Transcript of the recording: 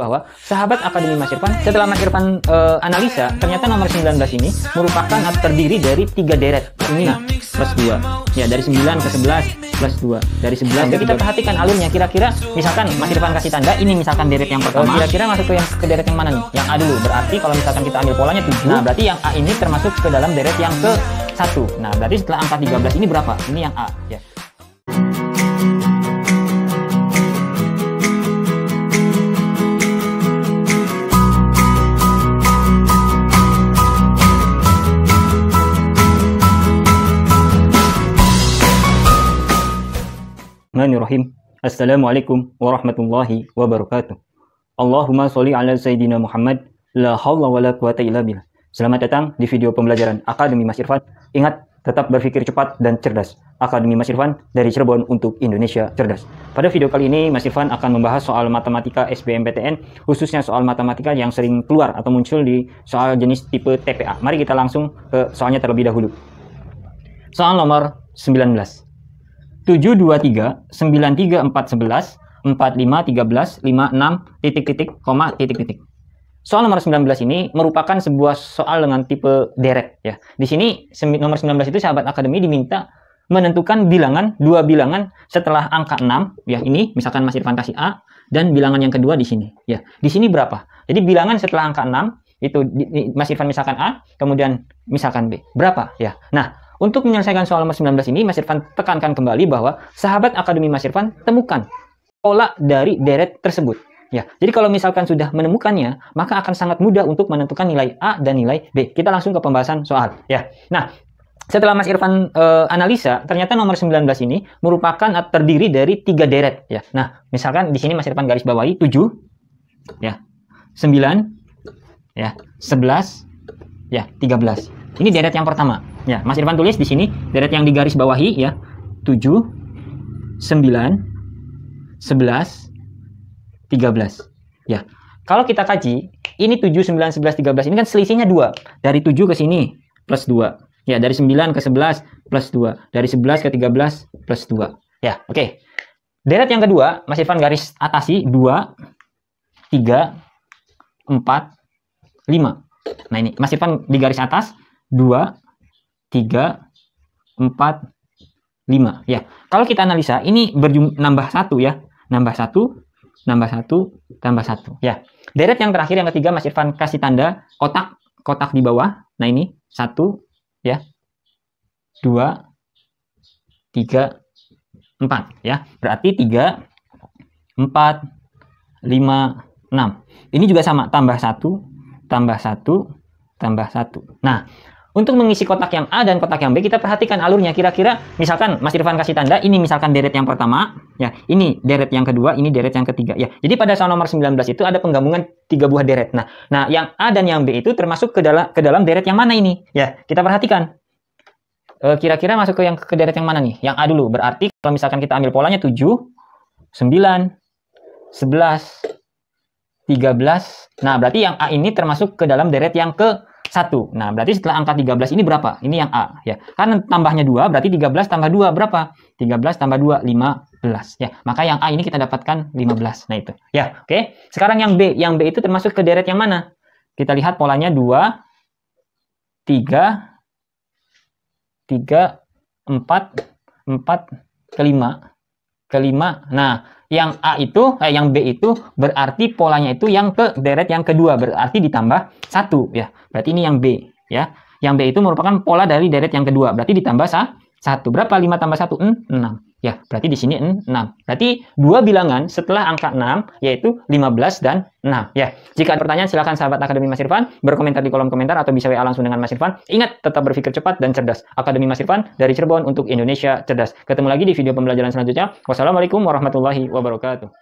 bahwa sahabat Akademi Mas Irfan setelah Mas Irfan uh, analisa ternyata nomor 19 ini merupakan atau terdiri dari tiga deret ini nah, plus 2 ya dari 9 ke 11 plus dua dari sebelas ke kita perhatikan alurnya kira-kira misalkan Mas Irfan kasih tanda ini misalkan deret yang pertama oh, kira-kira masuk ke yang ke deret yang mana nih yang A dulu berarti kalau misalkan kita ambil polanya 7 nah berarti yang A ini termasuk ke dalam deret yang ke satu nah berarti setelah angka 13 ini berapa ini yang A ya Bismillahirrahmanirrahim. Assalamualaikum warahmatullahi wabarakatuh. Allahumma sholli ala Sayyidina Muhammad. La haula wa la quwata illa billah. Selamat datang di video pembelajaran Akademi Mas Irfan. Ingat, tetap berpikir cepat dan cerdas. Akademi Mas Irfan dari Cirebon untuk Indonesia Cerdas. Pada video kali ini, Mas Irfan akan membahas soal matematika SBMPTN, khususnya soal matematika yang sering keluar atau muncul di soal jenis tipe TPA. Mari kita langsung ke soalnya terlebih dahulu. Soal nomor 19. 723 93411 4513 56 titik titik koma titik titik. Soal nomor 19 ini merupakan sebuah soal dengan tipe derek ya. Di sini nomor 19 itu sahabat akademi diminta menentukan bilangan dua bilangan setelah angka 6 ya ini misalkan masih fantasi A dan bilangan yang kedua di sini ya di sini berapa jadi bilangan setelah angka 6 itu di, Mas Irfan misalkan A kemudian misalkan B berapa ya nah untuk menyelesaikan soal nomor 19 ini, Mas Irfan tekankan kembali bahwa sahabat akademi Mas Irfan temukan pola dari deret tersebut. Ya, jadi kalau misalkan sudah menemukannya, maka akan sangat mudah untuk menentukan nilai A dan nilai B. Kita langsung ke pembahasan soal. Ya, nah setelah Mas Irfan e, analisa, ternyata nomor 19 ini merupakan terdiri dari tiga deret. Ya, nah misalkan di sini Mas Irfan garis bawahi 7, ya, 9, ya, 11, ya, 13. Ini deret yang pertama. Ya, Mas Irfan tulis di sini deret yang digaris bawahi ya. 7 9 11 13. Ya. Kalau kita kaji, ini 7 9 11 13 ini kan selisihnya 2. Dari 7 ke sini plus 2. Ya, dari 9 ke 11 plus 2. Dari 11 ke 13 plus 2. Ya, oke. Okay. Deret yang kedua, Mas Irfan garis atasi 2 3 4 5. Nah, ini Mas Irfan di garis atas 2 3, 4, 5. Ya, kalau kita analisa, ini nambah satu ya. Nambah satu, nambah satu, tambah satu. Ya, deret yang terakhir, yang ketiga, Mas Irfan kasih tanda kotak, kotak di bawah. Nah ini, satu, ya, dua, tiga, empat. Ya, berarti tiga, empat, lima, enam. Ini juga sama, tambah satu, tambah satu, tambah satu. Nah, untuk mengisi kotak yang A dan kotak yang B, kita perhatikan alurnya. Kira-kira, misalkan Mas Irfan kasih tanda, ini misalkan deret yang pertama, ya, ini deret yang kedua, ini deret yang ketiga. Ya, jadi pada soal nomor 19 itu ada penggabungan tiga buah deret. Nah, nah yang A dan yang B itu termasuk ke dalam ke dalam deret yang mana ini? Ya, kita perhatikan. Eh, kira-kira e, masuk ke yang ke deret yang mana nih? Yang A dulu. Berarti kalau misalkan kita ambil polanya 7, 9, 11, 13. Nah, berarti yang A ini termasuk ke dalam deret yang ke 1. Nah, berarti setelah angka 13 ini berapa? Ini yang A, ya. Karena tambahnya 2, berarti 13 tambah 2 berapa? 13 tambah 2, 15, ya. Maka yang A ini kita dapatkan 15. Nah, itu. Ya, oke. Okay. Sekarang yang B, yang B itu termasuk ke deret yang mana? Kita lihat polanya 2 3 3 4 4 kelima kelima. Nah, yang A itu eh, yang B itu berarti polanya itu yang ke deret yang kedua berarti ditambah satu ya berarti ini yang B ya yang B itu merupakan pola dari deret yang kedua berarti ditambah satu. 1. Berapa 5 tambah 1? enam 6. Ya, berarti di sini enam 6. Berarti dua bilangan setelah angka 6, yaitu 15 dan 6. Ya, jika ada pertanyaan silakan sahabat Akademi Mas Irfan berkomentar di kolom komentar atau bisa WA langsung dengan Mas Irfan. Ingat, tetap berpikir cepat dan cerdas. Akademi Mas Irfan dari Cirebon untuk Indonesia Cerdas. Ketemu lagi di video pembelajaran selanjutnya. Wassalamualaikum warahmatullahi wabarakatuh.